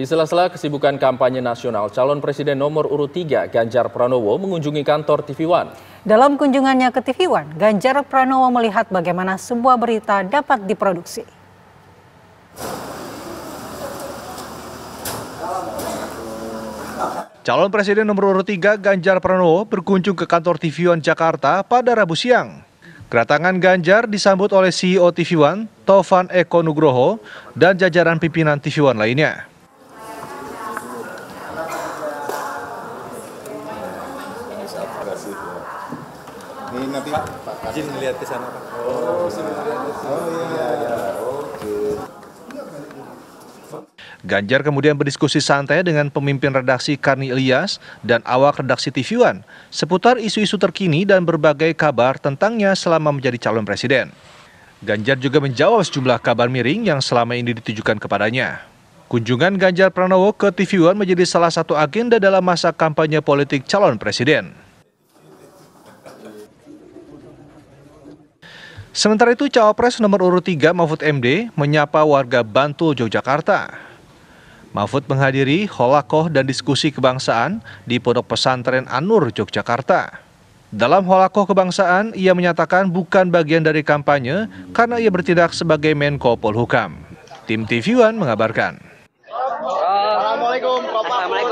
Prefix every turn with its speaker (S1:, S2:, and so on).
S1: Di sela-sela kesibukan kampanye nasional, calon presiden nomor urut 3 Ganjar Pranowo mengunjungi kantor TV One.
S2: Dalam kunjungannya ke TV One, Ganjar Pranowo melihat bagaimana sebuah berita dapat diproduksi.
S3: Calon Presiden nomor urut 3 Ganjar Pranowo berkunjung ke kantor TV One Jakarta pada Rabu siang. Kedatangan Ganjar disambut oleh CEO TV One, Tovan Eko Nugroho, dan jajaran pimpinan TV One lainnya.
S4: Ya. Ini nanti Pak, Pak izin melihat ke sana Pak. Oh, oh iya iya. iya, iya.
S3: Ganjar kemudian berdiskusi santai dengan pemimpin redaksi Karni Ilyas dan awak redaksi TV One seputar isu-isu terkini dan berbagai kabar tentangnya selama menjadi calon presiden. Ganjar juga menjawab sejumlah kabar miring yang selama ini ditujukan kepadanya. Kunjungan Ganjar Pranowo ke TV One menjadi salah satu agenda dalam masa kampanye politik calon presiden. Sementara itu, Cawapres nomor urut 3 Mahfud MD menyapa warga Bantul, Yogyakarta. Mahfud menghadiri holakoh dan diskusi kebangsaan di Pondok Pesantren Anur, Yogyakarta. Dalam holakoh kebangsaan, ia menyatakan bukan bagian dari kampanye karena ia bertindak sebagai Menko Polhukam. Tim TV One mengabarkan.
S1: Assalamualaikum.